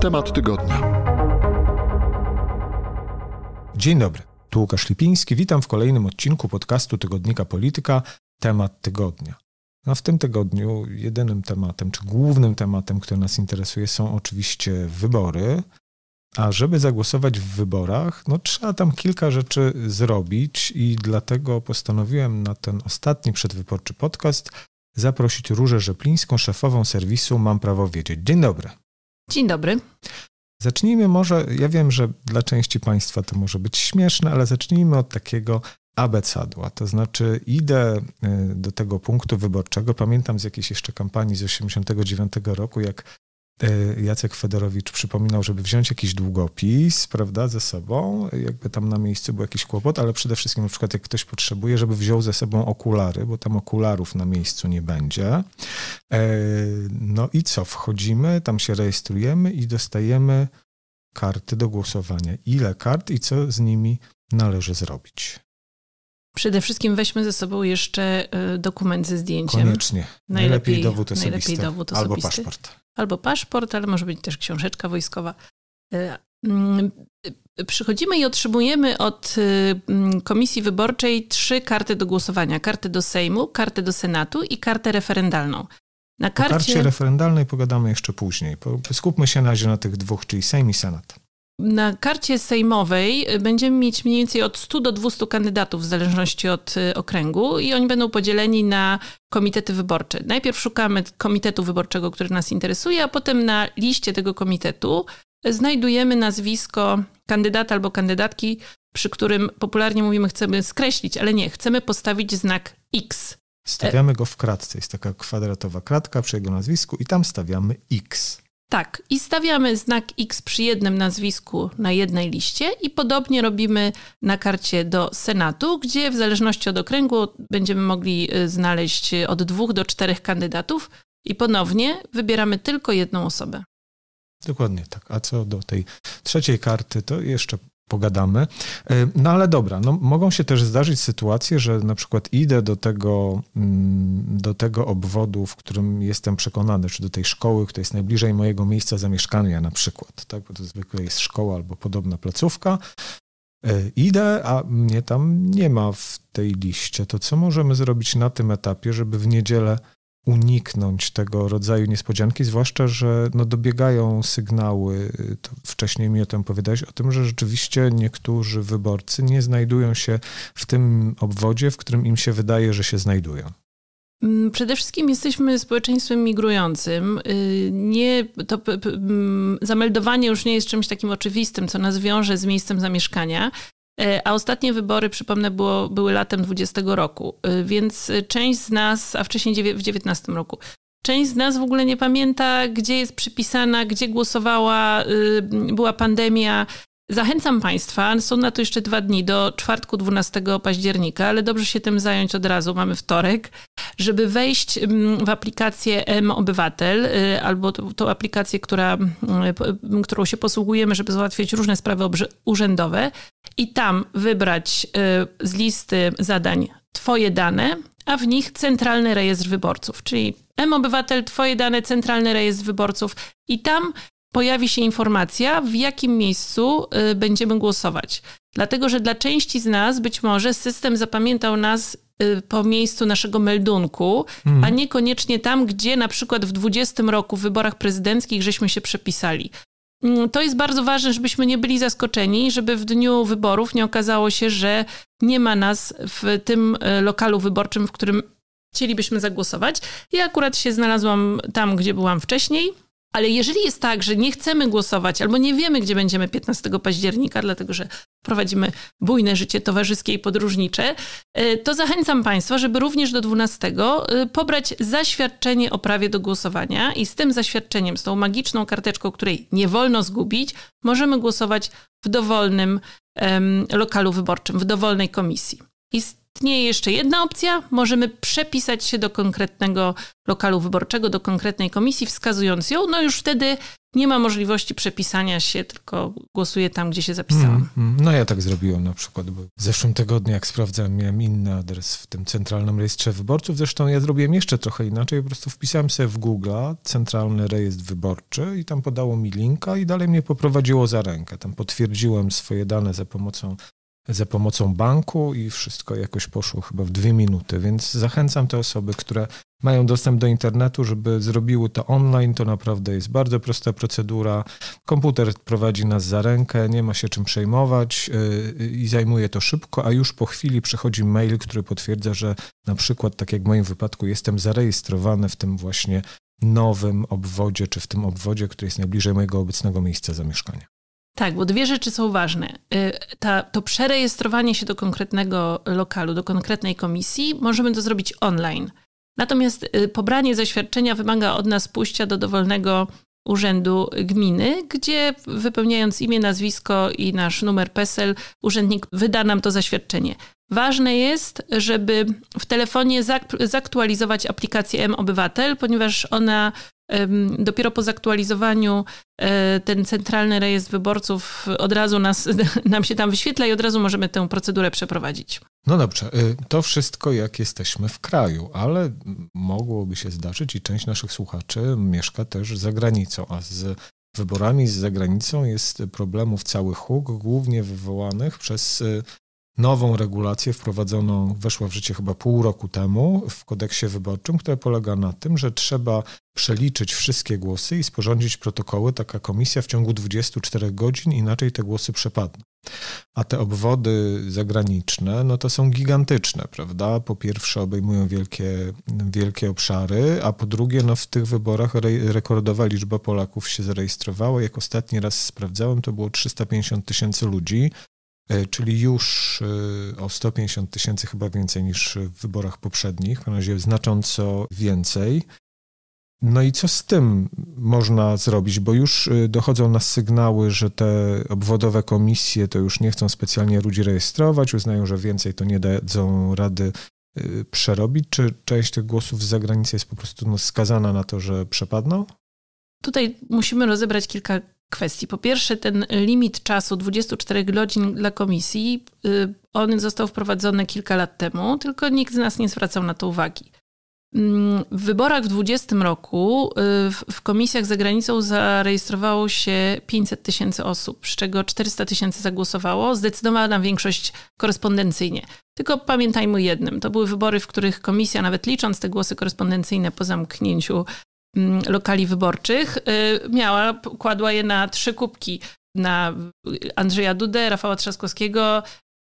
Temat tygodnia. Dzień dobry. Tu Łukasz Lipiński. Witam w kolejnym odcinku podcastu Tygodnika Polityka Temat tygodnia. A no, w tym tygodniu jedynym tematem, czy głównym tematem, który nas interesuje, są oczywiście wybory. A żeby zagłosować w wyborach, no trzeba tam kilka rzeczy zrobić i dlatego postanowiłem na ten ostatni przedwyborczy podcast zaprosić Różę Rzeplińską, szefową serwisu Mam Prawo Wiedzieć. Dzień dobry. Dzień dobry. Zacznijmy może, ja wiem, że dla części Państwa to może być śmieszne, ale zacznijmy od takiego abecadła. To znaczy idę y, do tego punktu wyborczego, pamiętam z jakiejś jeszcze kampanii z 89 roku, jak E, Jacek Fedorowicz przypominał, żeby wziąć jakiś długopis, prawda, ze sobą, jakby tam na miejscu był jakiś kłopot, ale przede wszystkim na przykład jak ktoś potrzebuje, żeby wziął ze sobą okulary, bo tam okularów na miejscu nie będzie. E, no i co, wchodzimy, tam się rejestrujemy i dostajemy karty do głosowania. Ile kart i co z nimi należy zrobić? Przede wszystkim weźmy ze sobą jeszcze e, dokument ze zdjęciem. Koniecznie. Najlepiej, najlepiej dowód osobisty. Najlepiej dowód osobisty. Albo paszport albo paszport, ale może być też książeczka wojskowa. E, mm, przychodzimy i otrzymujemy od y, mm, komisji wyborczej trzy karty do głosowania: kartę do Sejmu, kartę do Senatu i kartę referendalną. Na karcie... O karcie referendalnej pogadamy jeszcze później. Skupmy się na razie na tych dwóch, czyli Sejm i Senat. Na karcie sejmowej y, będziemy mieć mniej więcej od 100 do 200 kandydatów w zależności od y, okręgu i oni będą podzieleni na komitety wyborcze. Najpierw szukamy komitetu wyborczego, który nas interesuje, a potem na liście tego komitetu y, znajdujemy nazwisko kandydata albo kandydatki, przy którym popularnie mówimy chcemy skreślić, ale nie, chcemy postawić znak X. Stawiamy go w kratce. Jest taka kwadratowa kratka przy jego nazwisku i tam stawiamy X. Tak, i stawiamy znak X przy jednym nazwisku na jednej liście i podobnie robimy na karcie do Senatu, gdzie w zależności od okręgu będziemy mogli y, znaleźć y, od dwóch do czterech kandydatów i ponownie wybieramy tylko jedną osobę. Dokładnie tak. A co do tej trzeciej karty, to jeszcze pogadamy. E, no ale dobra, no, mogą się też zdarzyć sytuacje, że na przykład idę do tego, mm, do tego obwodu, w którym jestem przekonany, czy do tej szkoły, która jest najbliżej mojego miejsca zamieszkania na przykład, tak? bo to zwykle jest szkoła albo podobna placówka. E, idę, a mnie tam nie ma w tej liście. To co możemy zrobić na tym etapie, żeby w niedzielę uniknąć tego rodzaju niespodzianki, zwłaszcza, że no, dobiegają sygnały, to wcześniej mi o tym opowiadałeś, o tym, że rzeczywiście niektórzy wyborcy nie znajdują się w tym obwodzie, w którym im się wydaje, że się znajdują. Mm, przede wszystkim jesteśmy społeczeństwem migrującym. Y, nie, to p, p, mm, zameldowanie już nie jest czymś takim oczywistym, co nas wiąże z miejscem zamieszkania. E, a ostatnie wybory, przypomnę, było, były latem 20 roku, e, więc e, część z nas, a wcześniej w 19 roku, część z nas w ogóle nie pamięta, gdzie jest przypisana, gdzie głosowała, była pandemia, Zachęcam Państwa, są na to jeszcze dwa dni, do czwartku 12 października, ale dobrze się tym zająć od razu, mamy wtorek, żeby wejść mm, w aplikację M-Obywatel y, albo tą aplikację, która, y, którą się posługujemy, żeby załatwiać różne sprawy urzędowe i tam wybrać y, z listy zadań Twoje dane, a w nich Centralny Rejestr Wyborców, czyli M-Obywatel, Twoje dane, Centralny Rejestr Wyborców i tam pojawi się informacja, w jakim miejscu y, będziemy głosować. Dlatego, że dla części z nas być może system zapamiętał nas y, po miejscu naszego meldunku, mm. a mhm. niekoniecznie tam, gdzie na przykład w 20 roku w wyborach prezydenckich żeśmy się przepisali. Mm, to jest bardzo ważne, żebyśmy nie byli zaskoczeni, żeby w dniu wyborów nie okazało się, że nie ma nas w tym y, lokalu wyborczym, w którym chcielibyśmy zagłosować. Ja akurat się znalazłam tam, gdzie byłam wcześniej, ale jeżeli jest tak, że nie chcemy głosować albo nie wiemy, gdzie będziemy 15 października, dlatego że prowadzimy bujne życie towarzyskie i podróżnicze, e, to zachęcam Państwa, żeby również do 12 e, pobrać zaświadczenie o prawie do głosowania i z tym zaświadczeniem, z tą magiczną karteczką, której nie wolno zgubić, możemy głosować w dowolnym um, lokalu wyborczym, w dowolnej komisji. I z istnieje jeszcze jedna opcja. Możemy przepisać się do konkretnego lokalu wyborczego, do konkretnej komisji, wskazując ją. No już wtedy nie ma możliwości przepisania się, tylko głosuję tam, gdzie się zapisałam. Mm, mm, no ja tak zrobiłem na przykład, bo w zeszłym tygodniu, jak sprawdzałem, miałem inny adres w tym centralnym rejestrze wyborców. Zresztą ja zrobiłem jeszcze trochę inaczej. Po prostu wpisałem sobie w Google centralny rejestr wyborczy i tam podało mi linka i dalej mnie poprowadziło za rękę. Tam potwierdziłem swoje dane za pomocą za pomocą banku i wszystko jakoś poszło chyba w dwie minuty, więc zachęcam te osoby, które mają dostęp do internetu, żeby zrobiły to online. To naprawdę jest bardzo prosta procedura. Komputer prowadzi nas za rękę, nie ma się czym przejmować y, i zajmuje to szybko, a już po chwili przychodzi mail, który potwierdza, że na przykład, tak jak w moim wypadku, jestem zarejestrowany w tym właśnie nowym obwodzie, czy w tym obwodzie, który jest najbliżej mojego obecnego miejsca zamieszkania. Tak, bo dwie rzeczy są ważne. Y, ta, to przerejestrowanie się do konkretnego lokalu, do konkretnej komisji, możemy to zrobić online. Natomiast y, pobranie zaświadczenia wymaga od nas pójścia do dowolnego urzędu gminy, gdzie wypełniając imię, nazwisko i nasz numer PESEL, urzędnik wyda nam to zaświadczenie. Ważne jest, żeby w telefonie zaktualizować aplikację M-Obywatel, ponieważ ona dopiero po zaktualizowaniu E, ten centralny rejestr wyborców od razu nas, nam się tam wyświetla i od razu możemy tę procedurę przeprowadzić. No dobrze, y, to wszystko jak jesteśmy w kraju, ale mogłoby się zdarzyć i część naszych słuchaczy mieszka też za granicą, a z wyborami z zagranicą jest problemów cały huk, głównie wywołanych przez y, nową regulację wprowadzoną, weszła w życie chyba pół roku temu w kodeksie wyborczym, która polega na tym, że trzeba przeliczyć wszystkie głosy i sporządzić protokoły, taka komisja w ciągu 24 godzin, inaczej te głosy przepadną. A te obwody zagraniczne, no to są gigantyczne, prawda? Po pierwsze obejmują wielkie, wielkie obszary, a po drugie, no w tych wyborach re rekordowa liczba Polaków się zarejestrowała. Jak ostatni raz sprawdzałem, to było 350 tysięcy ludzi. E, czyli już e, o 150 tysięcy chyba więcej niż w wyborach poprzednich, na razie znacząco więcej. No i co z tym można zrobić? Bo już e, dochodzą nas sygnały, że te obwodowe komisje to już nie chcą specjalnie ludzi rejestrować, uznają, że więcej to nie dadzą rady przerobić. Czy część tych głosów z zagranicy jest po prostu no, skazana na to, że przepadną? Tutaj musimy rozebrać kilka kwestii. Po pierwsze, ten limit czasu 24 godzin dla komisji, y, on został wprowadzony kilka lat temu, tylko nikt z nas nie zwracał na to uwagi. Mm, w wyborach w 2020 roku y, w komisjach za granicą zarejestrowało się 500 tysięcy osób, z czego 400 tysięcy zagłosowało, zdecydowana większość korespondencyjnie. Tylko pamiętajmy o jednym, to były wybory, w których komisja, nawet licząc te głosy korespondencyjne po zamknięciu Mm, lokali wyborczych, y, miała, kładła je na trzy kubki. Na Andrzeja Dudę, Rafała Trzaskowskiego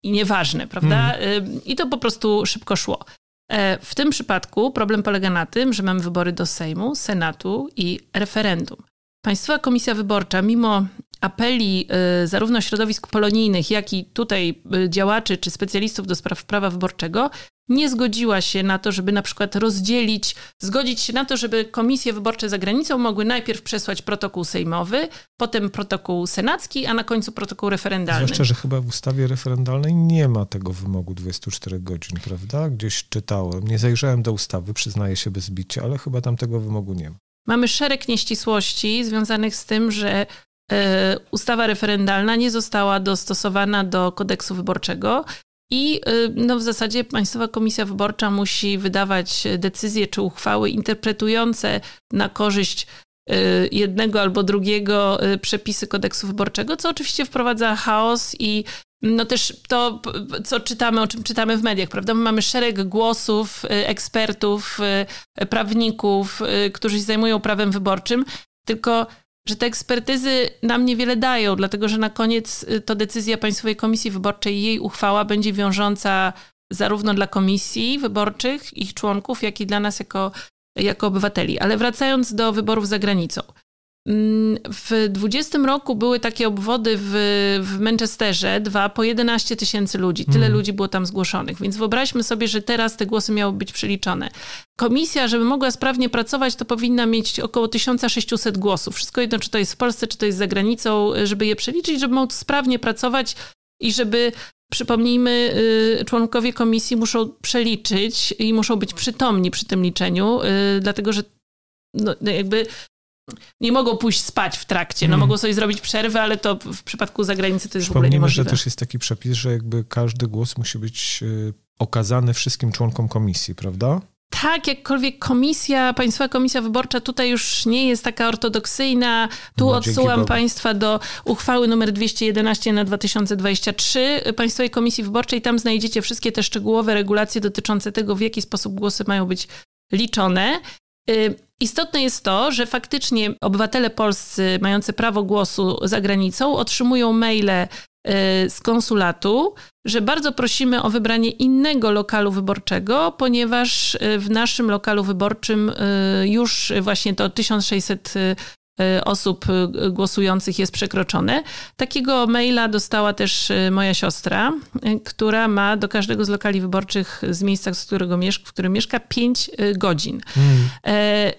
i nieważne, prawda? Mhm. Y, I to po prostu szybko szło. E, w tym przypadku problem polega na tym, że mamy wybory do Sejmu, Senatu i referendum. Państwowa Komisja Wyborcza, mimo apeli y, zarówno środowisk polonijnych, jak i tutaj działaczy czy specjalistów do spraw prawa wyborczego, nie zgodziła się na to, żeby na przykład rozdzielić, zgodzić się na to, żeby komisje wyborcze za granicą mogły najpierw przesłać protokół sejmowy, potem protokół senacki, a na końcu protokół referendalny. Zwłaszcza, że chyba w ustawie referendalnej nie ma tego wymogu 24 godzin, prawda? Gdzieś czytałem, nie zajrzałem do ustawy, przyznaję się bez bicia, ale chyba tam tego wymogu nie ma. Mamy szereg nieścisłości związanych z tym, że e, ustawa referendalna nie została dostosowana do kodeksu wyborczego i y, no, w zasadzie Państwowa Komisja Wyborcza musi wydawać decyzje czy uchwały interpretujące na korzyść y, jednego albo drugiego y, przepisy kodeksu wyborczego, co oczywiście wprowadza chaos i no też to, co czytamy, o czym czytamy w mediach, prawda? My mamy szereg głosów ekspertów, prawników, którzy się zajmują prawem wyborczym, tylko że te ekspertyzy nam niewiele dają, dlatego że na koniec y, to decyzja Państwowej Komisji Wyborczej i jej uchwała będzie wiążąca zarówno dla komisji wyborczych, ich członków, jak i dla nas jako, jako obywateli. Ale wracając do wyborów za granicą. Mm, w 20 roku były takie obwody w, w Manchesterze, dwa po 11 tysięcy ludzi. Tyle mm. ludzi było tam zgłoszonych, więc wyobraźmy sobie, że teraz te głosy miały być przeliczone. Komisja, żeby mogła sprawnie pracować, to powinna mieć około 1600 głosów. Wszystko jedno, czy to jest w Polsce, czy to jest za granicą, żeby je przeliczyć, żeby móc sprawnie pracować i żeby Przypomnijmy, y, członkowie komisji muszą przeliczyć i muszą być przytomni przy tym liczeniu, y, dlatego że no, jakby nie mogą pójść spać w trakcie. No, mm. mogą sobie zrobić przerwę, ale to w przypadku zagranicy to jest w ogóle niemożliwe. że też jest taki przepis, że jakby każdy głos musi być y, okazany wszystkim członkom komisji, prawda? Tak, jakkolwiek komisja, Państwowa Komisja Wyborcza tutaj już nie jest taka ortodoksyjna. Tu no, odsyłam Państwa do uchwały numer 211 na 2023 Państwowej Komisji Wyborczej. Tam znajdziecie wszystkie te szczegółowe regulacje dotyczące tego, w jaki sposób głosy mają być liczone. Y, istotne jest to, że faktycznie obywatele polscy mający prawo głosu za granicą otrzymują maile y, z konsulatu, że bardzo prosimy o wybranie innego lokalu wyborczego, ponieważ y, w naszym lokalu wyborczym już właśnie to 1600 Y, osób y, głosujących jest przekroczone. Takiego maila dostała też y, moja siostra, która ma do każdego z lokali wyborczych z miejsca, z którego mieszka, w którym mieszka, 5 godzin. Mm. E,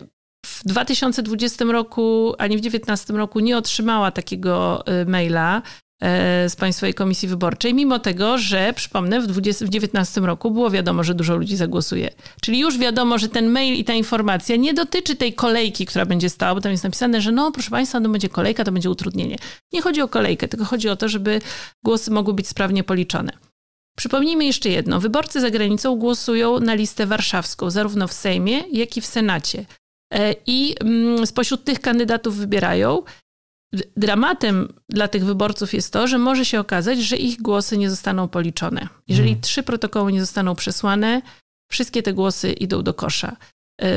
w 2020 roku ani w 2019 roku nie otrzymała takiego maila. E, z Państwowej Komisji Wyborczej, mimo tego, że przypomnę, w 2019 roku było wiadomo, że dużo ludzi zagłosuje. Czyli już wiadomo, że ten mail i ta informacja nie dotyczy tej kolejki, która będzie stała, bo tam jest napisane, że no, proszę Państwa, to będzie kolejka, to będzie utrudnienie. Nie chodzi o kolejkę, tylko chodzi o to, żeby głosy mogły być sprawnie policzone. Przypomnijmy jeszcze jedno. Wyborcy za granicą głosują na listę warszawską, zarówno w Sejmie, jak i w Senacie. E, I mm, spośród tych kandydatów wybierają dramatem dla tych wyborców jest to, że może się okazać, że ich głosy nie zostaną policzone. Jeżeli hmm. trzy protokoły nie zostaną przesłane, wszystkie te głosy idą do kosza. Y,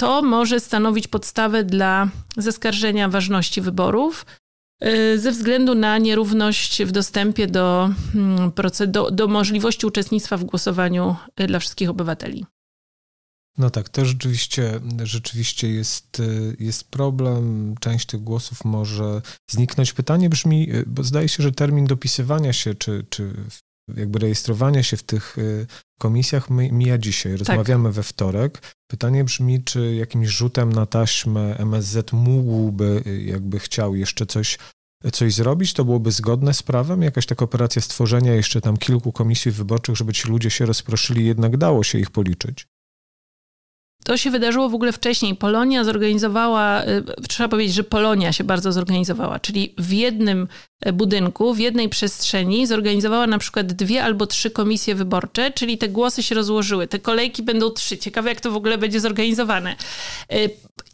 to może stanowić podstawę dla zaskarżenia ważności wyborów y, ze względu na nierówność w dostępie do, mm, do, do możliwości uczestnictwa w głosowaniu y, dla wszystkich obywateli. No tak, to rzeczywiście, rzeczywiście jest, y, jest problem. Część tych głosów może zniknąć. Pytanie brzmi, y, bo zdaje się, że termin dopisywania się, czy, czy jakby rejestrowania się w tych y, komisjach mija dzisiaj. Tak. Rozmawiamy tak. we wtorek. Pytanie brzmi, czy jakimś rzutem na taśmę MSZ mógłby, jakby chciał jeszcze coś coś zrobić, to byłoby zgodne z prawem? Jakaś taka operacja stworzenia jeszcze tam kilku komisji wyborczych, żeby ci ludzie się rozproszyli, jednak dało się ich policzyć? To się wydarzyło w ogóle wcześniej. Polonia zorganizowała, y, trzeba powiedzieć, że Polonia się bardzo zorganizowała, czyli w jednym e, budynku, w jednej przestrzeni zorganizowała na przykład dwie albo trzy komisje wyborcze, czyli te głosy się rozłożyły. Te kolejki będą trzy. Ciekawe, jak to w ogóle będzie zorganizowane. E,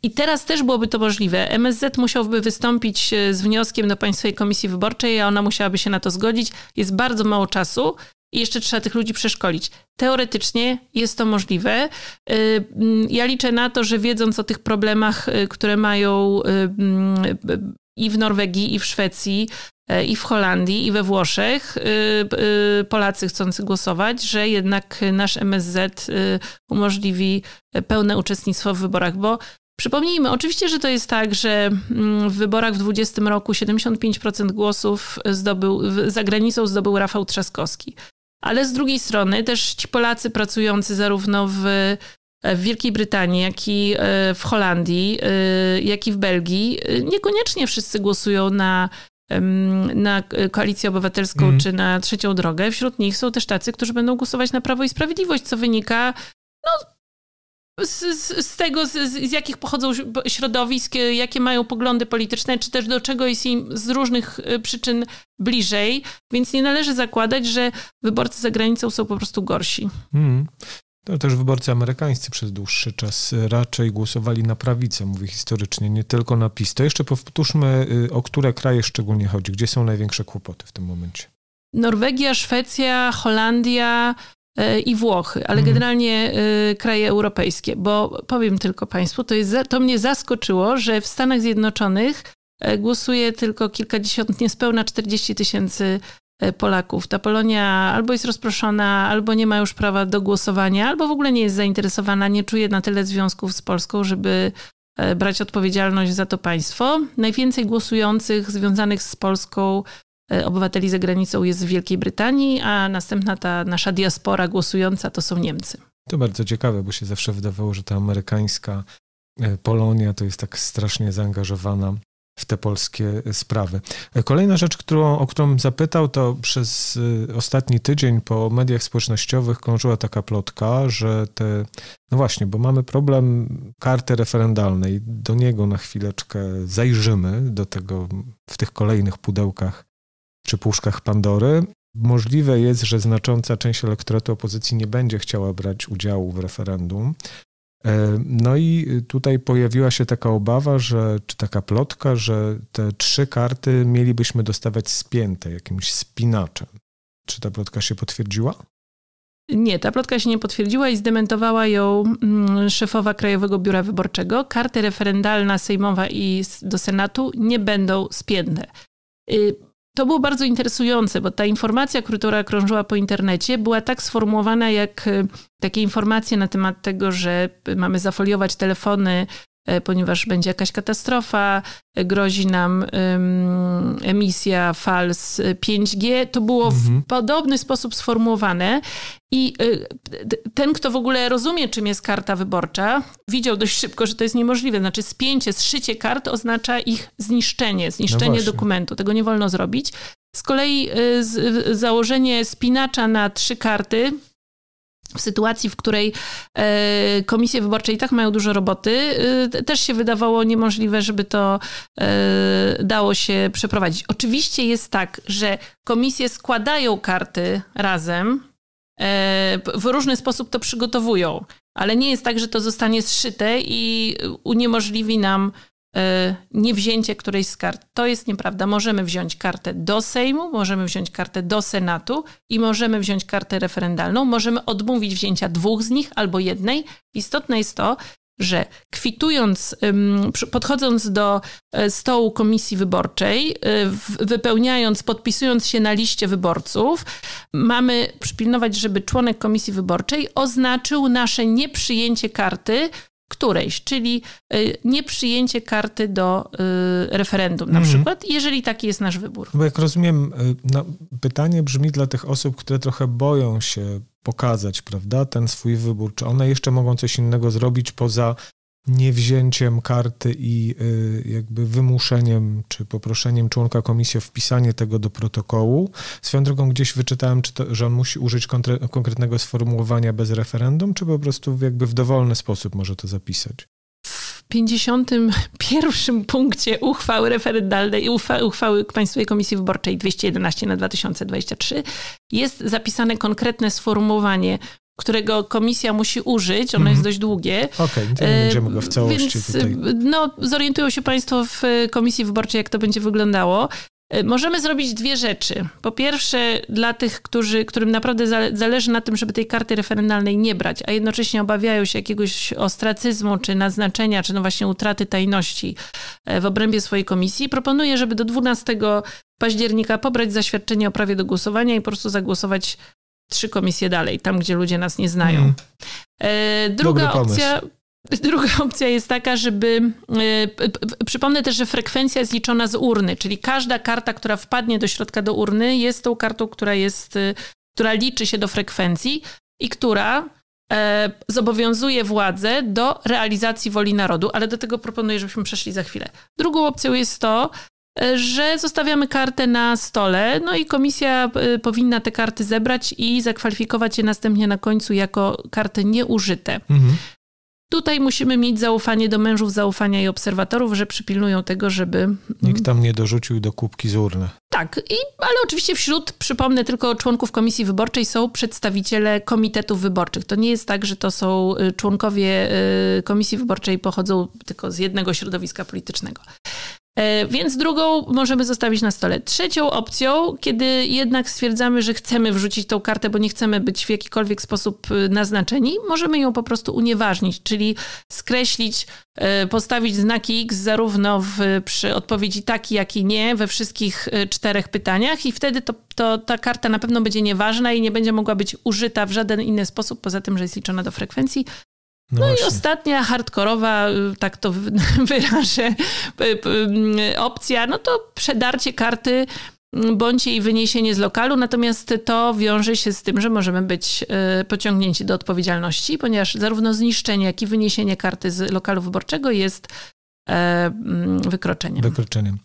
I teraz też byłoby to możliwe. MSZ musiałby wystąpić e, z wnioskiem do Państwowej Komisji Wyborczej, a ona musiałaby się na to zgodzić. Jest bardzo mało czasu i jeszcze trzeba tych ludzi przeszkolić. Teoretycznie jest to możliwe. Y, mm, ja liczę na to, że wiedząc o tych problemach, y, które mają y, mm, i w Norwegii, i w Szwecji, i w Holandii, i we Włoszech Polacy chcący głosować, że jednak nasz MSZ umożliwi pełne uczestnictwo w wyborach, bo Przypomnijmy, oczywiście, że to jest tak, że mm, w wyborach w 2020 roku 75% głosów zdobył, za granicą zdobył Rafał Trzaskowski ale z drugiej strony też ci Polacy pracujący zarówno w e, w Wielkiej Brytanii, jak i e, w Holandii, e, jak i w Belgii, niekoniecznie wszyscy głosują na, na koalicję obywatelską mm. czy na trzecią drogę. Wśród nich są też tacy, którzy będą głosować na Prawo i Sprawiedliwość, co wynika no, z, z, z tego, z, z, jakich pochodzą środowisk, y, jakie mają poglądy polityczne, czy też do czego jest im z różnych y, przyczyn bliżej. Więc nie należy zakładać, że wyborcy za granicą są po prostu gorsi. Hmm. To też wyborcy amerykańscy przez dłuższy czas raczej głosowali na prawicę, mówię historycznie, nie tylko na PiS. To jeszcze powtórzmy, y, o które kraje szczególnie chodzi, gdzie są największe kłopoty w tym momencie. Norwegia, Szwecja, Holandia, E, i Włochy, ale mhm. generalnie e, kraje europejskie, bo powiem tylko Państwu, to, jest, to mnie zaskoczyło, że w Stanach Zjednoczonych e, głosuje tylko kilkadziesiąt, niespełna 40 tysięcy Polaków. Ta Polonia albo jest rozproszona, albo nie ma już prawa do głosowania, albo w ogóle nie jest zainteresowana, nie czuje na tyle związków z Polską, żeby brać odpowiedzialność za to państwo. Najwięcej głosujących związanych z Polską Y, obywateli za granicą jest w Wielkiej Brytanii, a następna ta nasza diaspora głosująca to są Niemcy. To bardzo ciekawe, bo się zawsze wydawało, że ta amerykańska y, Polonia to jest tak strasznie zaangażowana w te polskie y, sprawy. Kolejna rzecz, którą, o którą zapytał, to przez ostatni tydzień po mediach społecznościowych krążyła taka plotka, że te, no właśnie, bo mamy problem karty referendalnej, do niego na chwileczkę zajrzymy, do tego w tych kolejnych pudełkach czy puszkach Pandory. Możliwe jest, że znacząca część elektoratu opozycji nie będzie chciała brać udziału w referendum. E, no i tutaj pojawiła się taka obawa, że, czy taka plotka, że te trzy karty mielibyśmy dostawać spięte jakimś spinaczem. Czy ta plotka się potwierdziła? Nie, ta plotka się nie potwierdziła i zdementowała ją mm, szefowa Krajowego Biura Wyborczego. Karty referendalna, sejmowa i do Senatu nie będą spięte. Y, to było bardzo interesujące, bo ta informacja, która krążyła po internecie, była tak sformułowana jak e, takie informacje na temat tego, że mamy zafoliować telefony E, ponieważ będzie jakaś katastrofa, e, grozi nam um, emisja fal z 5G. E, to było mhm. w podobny sposób sformułowane. I ten, kto w ogóle rozumie, czym jest karta wyborcza, widział dość szybko, że to jest niemożliwe. Znaczy, spięcie, zszycie kart oznacza ich zniszczenie, zniszczenie no dokumentu. Tego nie wolno zrobić. Z kolei założenie spinacza na trzy karty w sytuacji, w której e, komisje wyborcze i tak mają dużo roboty, e, też się wydawało niemożliwe, żeby to e, dało się przeprowadzić. Oczywiście jest tak, że komisje składają karty razem, w różny sposób to przygotowują, ale nie jest tak, że to zostanie zszyte i uniemożliwi nam E, niewzięcie którejś z kart. To jest nieprawda. Możemy wziąć kartę do Sejmu, możemy wziąć kartę do Senatu i możemy wziąć kartę referendalną. Możemy odmówić wzięcia dwóch z nich albo jednej. Istotne jest to, że kwitując, podchodząc do e, stołu komisji wyborczej, e, wypełniając, podpisując się na liście wyborców, mamy przypilnować, żeby członek komisji wyborczej oznaczył nasze nieprzyjęcie karty którejś, czyli y, nieprzyjęcie karty do y, referendum na mhm. przykład, jeżeli taki jest nasz wybór. Bo jak rozumiem, y, no, pytanie brzmi dla tych osób, które trochę boją się pokazać, prawda, ten swój wybór, czy one jeszcze mogą coś innego zrobić poza niewzięciem karty i y, jakby wymuszeniem czy poproszeniem członka komisji o wpisanie tego do protokołu. Swoją drogą gdzieś wyczytałem, czy to, że on musi użyć konkretnego sformułowania bez referendum, czy po prostu jakby w dowolny sposób może to zapisać. W 51 punkcie uchwały referendalnej, uchwa, uchwały Państwowej Komisji Wyborczej 211 na 2023 jest zapisane konkretne sformułowanie którego komisja musi użyć, ono mm -hmm. jest mhm. dość długie. Okej, okay, nie będziemy go w e, całości Więc, tutaj... No, zorientują się Państwo w e, komisji wyborczej, jak to będzie wyglądało. E, możemy zrobić dwie rzeczy. Po pierwsze, dla tych, którzy, którym naprawdę zależy na tym, żeby tej karty referendalnej nie brać, a jednocześnie obawiają się jakiegoś ostracyzmu, czy naznaczenia, czy no właśnie utraty tajności w obrębie swojej komisji, proponuję, żeby do 12 października pobrać zaświadczenie o prawie do głosowania i po prostu zagłosować trzy komisje dalej, tam gdzie ludzie nas nie znają. Mm. E, druga opcja, Druga opcja jest taka, żeby. E, przypomnę też, że frekwencja jest liczona z urny, czyli każda karta, która wpadnie do środka do urny, jest tą kartą, która jest, e, która liczy się do frekwencji i która zobowiązuje władzę do realizacji woli narodu, ale do tego proponuję, żebyśmy przeszli za chwilę. Drugą opcją jest to, że zostawiamy kartę na stole, no i komisja y, powinna te karty zebrać i zakwalifikować je następnie na końcu jako karty nieużyte. Mhm. Tutaj musimy mieć zaufanie do mężów zaufania i obserwatorów, że przypilnują tego, żeby. Nikt tam mm, nie dorzucił do kubki z urny. Tak, i, ale oczywiście wśród, przypomnę, tylko członków komisji wyborczej są przedstawiciele komitetów wyborczych. To nie jest tak, że to są y, członkowie y, komisji wyborczej pochodzą tylko z jednego środowiska politycznego. E, więc drugą możemy zostawić na stole. Trzecią opcją, kiedy jednak stwierdzamy, że chcemy wrzucić tą kartę, bo nie chcemy być w jakikolwiek sposób y, naznaczeni, możemy ją po prostu unieważnić, czyli skreślić, e, postawić znaki X zarówno w, przy odpowiedzi tak, jak i nie we wszystkich y, czterech pytaniach i wtedy to, to ta karta na pewno będzie nieważna i nie będzie mogła być użyta w żaden inny sposób, poza tym, że jest liczona do frekwencji no, no i ostatnia hardkorowa, y, tak to wyrażę, y, y, opcja, no to przedarcie karty mm, bądź jej wyniesienie z lokalu, natomiast to wiąże się z tym, że możemy być pociągnięci do odpowiedzialności, ponieważ zarówno zniszczenie, jak i wyniesienie karty z lokalu wyborczego jest e, mm, wykroczeniem. Wykroczeniem.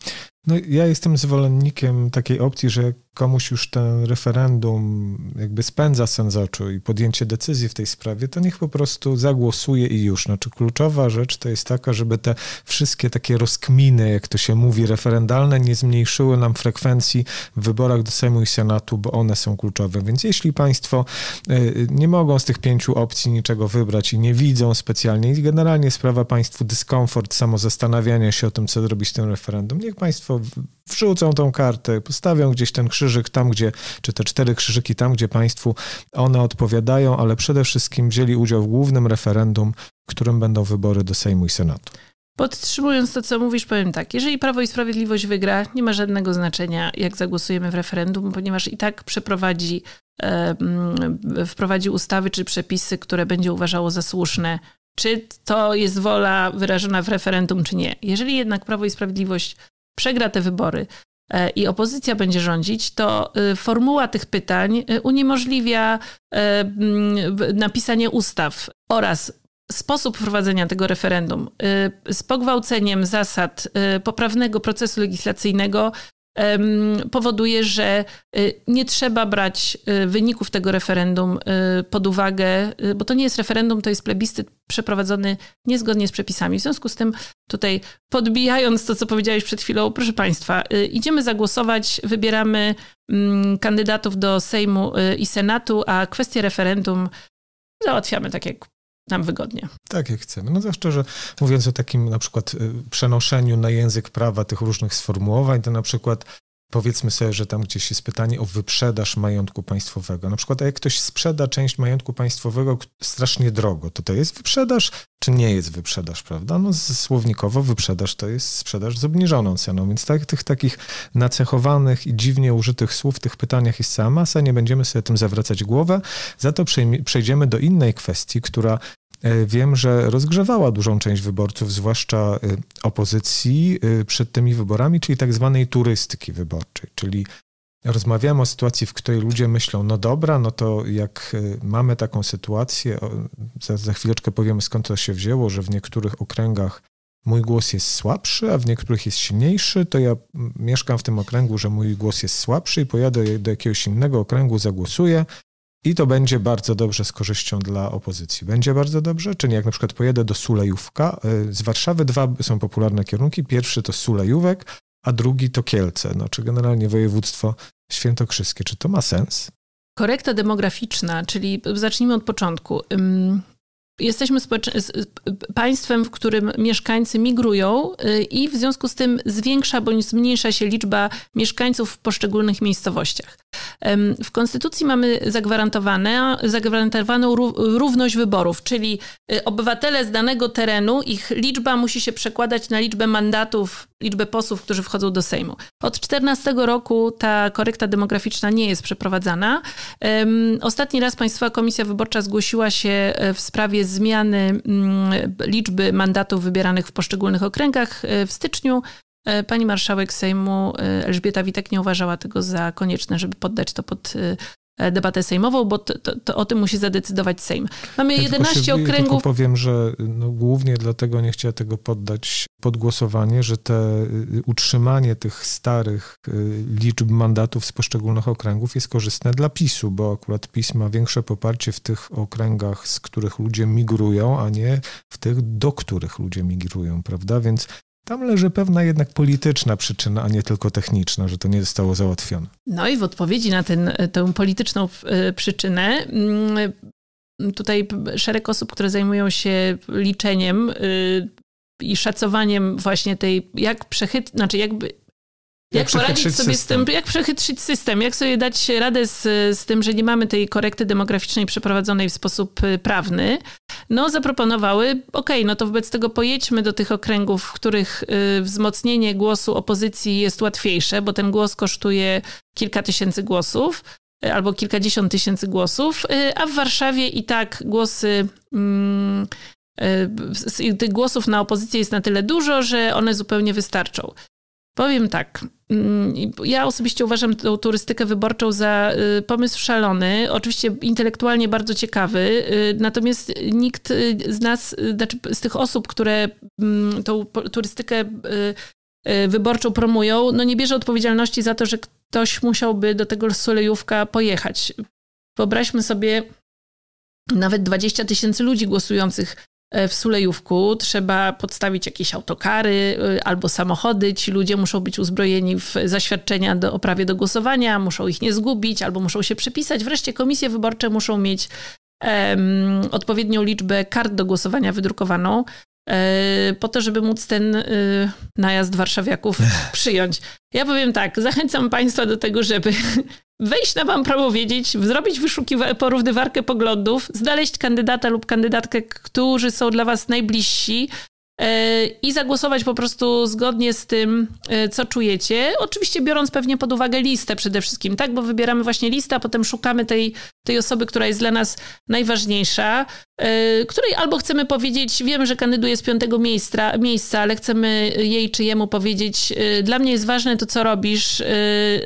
No, ja jestem zwolennikiem takiej opcji, że komuś już ten referendum jakby spędza sen z oczu i podjęcie decyzji w tej sprawie, to niech po prostu zagłosuje i już. Znaczy kluczowa rzecz to jest taka, żeby te wszystkie takie rozkminy, jak to się mówi, referendalne nie zmniejszyły nam frekwencji w wyborach do Sejmu i Senatu, bo one są kluczowe. Więc jeśli państwo e, nie mogą z tych pięciu opcji niczego wybrać i nie widzą specjalnie i generalnie sprawa państwu dyskomfort samo zastanawianie się o tym, co zrobić z tym referendum, niech państwo wrzucą tą kartę, postawią gdzieś ten krzyż krzyżyk tam, gdzie, czy te cztery krzyżyki tam, gdzie Państwu one odpowiadają, ale przede wszystkim wzięli udział w głównym referendum, w którym będą wybory do Sejmu i Senatu. Podtrzymując to, co mówisz, powiem tak. Jeżeli Prawo i Sprawiedliwość wygra, nie ma żadnego znaczenia, jak zagłosujemy w referendum, ponieważ i tak przeprowadzi, e, wprowadzi ustawy czy przepisy, które będzie uważało za słuszne, czy to jest wola wyrażona w referendum, czy nie. Jeżeli jednak Prawo i Sprawiedliwość przegra te wybory, E, i opozycja będzie rządzić, to y, formuła tych pytań y, uniemożliwia e, napisanie ustaw oraz sposób prowadzenia tego referendum y, z pogwałceniem zasad poprawnego procesu legislacyjnego powoduje, że y, nie trzeba brać y, wyników tego referendum y, pod uwagę, bo to nie jest referendum, to jest plebiscyt przeprowadzony niezgodnie z przepisami. W związku z tym, tutaj podbijając to, co powiedziałeś przed chwilą, proszę Państwa, idziemy zagłosować, wybieramy mm, kandydatów do Sejmu i Senatu, a kwestię referendum załatwiamy tak, jak nam wygodnie. Tak, jak chcemy. No zwłaszcza, że mówiąc o takim na przykład y, przenoszeniu na język prawa tych różnych sformułowań, to na przykład powiedzmy sobie, że tam gdzieś jest pytanie o wyprzedaż majątku państwowego. Na przykład, a jak ktoś sprzeda część majątku państwowego strasznie drogo, to to jest wyprzedaż, czy nie jest wyprzedaż, prawda? No słownikowo wyprzedaż to jest sprzedaż z obniżoną ceną, więc tak, tych takich nacechowanych i dziwnie użytych słów w tych pytaniach jest cała masa, nie będziemy sobie tym zawracać głowę, za to przejdziemy do innej kwestii, która E, wiem, że rozgrzewała dużą część wyborców, zwłaszcza e, opozycji e, przed tymi wyborami, czyli tak zwanej turystyki wyborczej, czyli Rozmawiamy o sytuacji, w której ludzie myślą, no dobra, no to jak mamy taką sytuację, za, za, chwileczkę powiemy skąd to się wzięło, że w niektórych okręgach mój głos jest słabszy, a w niektórych jest silniejszy, to ja mieszkam w tym okręgu, że mój głos jest słabszy i pojadę do jakiegoś innego okręgu, zagłosuję i to będzie bardzo dobrze z korzyścią dla opozycji. Będzie bardzo dobrze, czyli jak na przykład pojedę do Sulejówka, y, z Warszawy dwa są popularne kierunki. Pierwszy to Sulejówek, a drugi to Kielce, no, czy generalnie województwo świętokrzyskie. Czy to ma sens? Korekta demograficzna, czyli zacznijmy od początku. Jesteśmy państwem, w którym mieszkańcy migrują y, i w związku z tym zwiększa bądź zmniejsza się liczba mieszkańców w poszczególnych miejscowościach. W Konstytucji mamy zagwarantowane, zagwarantowaną równość wyborów, czyli y, obywatele z danego terenu, ich liczba musi się przekładać na liczbę mandatów, liczbę posłów, którzy wchodzą do Sejmu. Od 14 roku ta korekta demograficzna nie jest przeprowadzana. Ostatni raz Państwowa Komisja Wyborcza zgłosiła się e, w sprawie zmiany mm, liczby mandatów wybieranych w poszczególnych okręgach e, w styczniu. E, pani marszałek Sejmu e, Elżbieta Witek nie uważała tego za konieczne, żeby poddać to pod E, debatę sejmową, bo to, to, to o tym musi zadecydować Sejm. Mamy ja 11 tylko się, okręgów. Ja tylko powiem, że no, głównie dlatego nie chciała tego poddać pod głosowanie, że te y, utrzymanie tych starych y, liczb mandatów z poszczególnych okręgów jest korzystne dla PiSu, bo akurat PiS ma większe poparcie w tych okręgach, z których ludzie migrują, a nie w tych, do których ludzie migrują, prawda? Więc tam leży pewna jednak polityczna przyczyna, a nie tylko techniczna, że to nie zostało załatwione. No i w odpowiedzi na ten, tę polityczną e, przyczynę mm, tutaj szereg osób, które zajmują się liczeniem y, i szacowaniem właśnie tej, jak przechyt, znaczy jakby jak, jak poradzić sobie system. z tym, jak przechytrzyć system, jak sobie dać radę z, z tym, że nie mamy tej korekty demograficznej przeprowadzonej w sposób y, prawny, no zaproponowały, ok, no to wobec tego pojedźmy do tych okręgów, w których y, wzmocnienie głosu opozycji jest łatwiejsze, bo ten głos kosztuje kilka tysięcy głosów y, albo kilkadziesiąt tysięcy głosów, y, a w Warszawie i tak głosy mm, y, tych głosów na opozycję jest na tyle dużo, że one zupełnie wystarczą. Powiem tak. Mm, ja osobiście uważam tą turystykę wyborczą za y, pomysł szalony, oczywiście intelektualnie bardzo ciekawy, y, natomiast nikt y, z nas, znaczy z tych osób, które mm, tą turystykę wyborczą promują, no nie bierze odpowiedzialności za to, że ktoś musiałby do tego Solejówka pojechać. Wyobraźmy sobie nawet 20 tysięcy ludzi głosujących E, w Sulejówku, trzeba podstawić jakieś autokary e, albo samochody. Ci ludzie muszą być uzbrojeni w zaświadczenia do, o prawie do głosowania, muszą ich nie zgubić albo muszą się przepisać. Wreszcie komisje wyborcze muszą mieć odpowiednią liczbę kart do głosowania wydrukowaną e, po to, żeby móc ten najazd warszawiaków przyjąć. Ja powiem tak, zachęcam Państwa do tego, żeby wejść na Wam Prawo Wiedzieć, zrobić wyszukiwanie, porównywarkę poglądów, znaleźć kandydata lub kandydatkę, którzy są dla Was najbliżsi, E, i zagłosować po prostu zgodnie z tym, e, co czujecie. Oczywiście biorąc pewnie pod uwagę listę przede wszystkim, tak? Bo wybieramy właśnie listę, a potem szukamy tej, tej osoby, która jest dla nas najważniejsza, e, której albo chcemy powiedzieć, wiemy, że kandyduje z piątego miejsca, miejsca, ale chcemy jej czy jemu powiedzieć, dla mnie jest ważne to, co robisz,